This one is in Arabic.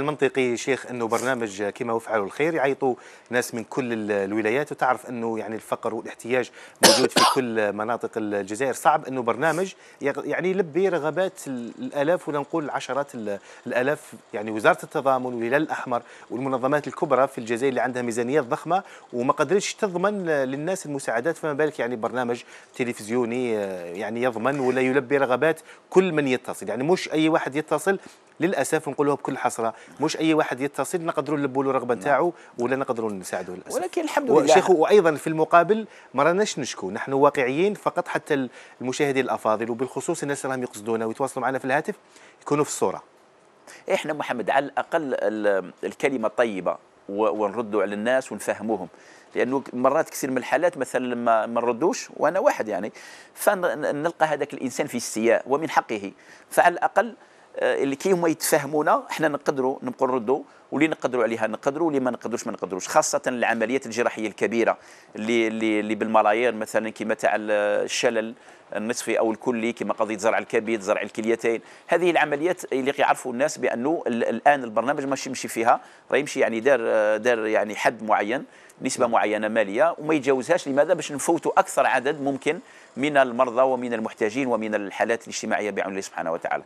المنطقي شيخ انه برنامج كما وفعلوا الخير يعيطوا ناس من كل الولايات وتعرف انه يعني الفقر والاحتياج موجود في كل مناطق الجزائر صعب انه برنامج يعني يلبي رغبات الالاف ولا نقول العشرات الالاف يعني وزاره التضامن والهلال الاحمر والمنظمات الكبرى في الجزائر اللي عندها ميزانيات ضخمه وما قدرتش تضمن للناس المساعدات فما بالك يعني برنامج تلفزيوني آه، يعني يضمن ولا يلبي رغبات كل من يتصل يعني مش اي واحد يتصل للاسف نقولوها بكل حسره مش اي واحد يتصل نقدروا نلبوا له الرغبه نتاعو نعم. ولا نقدروا نساعدوه للاسف ولكن الحمد لله شيخ وايضا في المقابل ما راناش نشكو نحن واقعيين فقط حتى المشاهدين الافاضل وبالخصوص الناس اللي راهم يقصدونا ويتواصلوا معنا في الهاتف يكونوا في الصوره احنا محمد على الاقل الكلمه الطيبه ونردوا على الناس ونفهموهم لانه مرات كثير من الحالات مثلا ما نردوش وانا واحد يعني فنلقى هذاك الانسان في استياء ومن حقه فعلى الاقل آه، اللي كي هما يتفاهمونا احنا نقدروا نبقوا نردوا واللي نقدروا عليها نقدروا واللي ما نقدروش ما نقدروش خاصه العمليات الجراحيه الكبيره اللي اللي, اللي بالملايير مثلا كما تاع الشلل النصفي او الكلي كما قضيه زرع الكبد زرع الكليتين هذه العمليات اللي يعرفوا الناس بانه الان البرنامج ماشي يمشي فيها راه يمشي يعني دار دار يعني حد معين نسبه معينه ماليه وما يتجاوزهاش لماذا باش نفوتوا اكثر عدد ممكن من المرضى ومن المحتاجين ومن الحالات الاجتماعيه بعون الله سبحانه وتعالى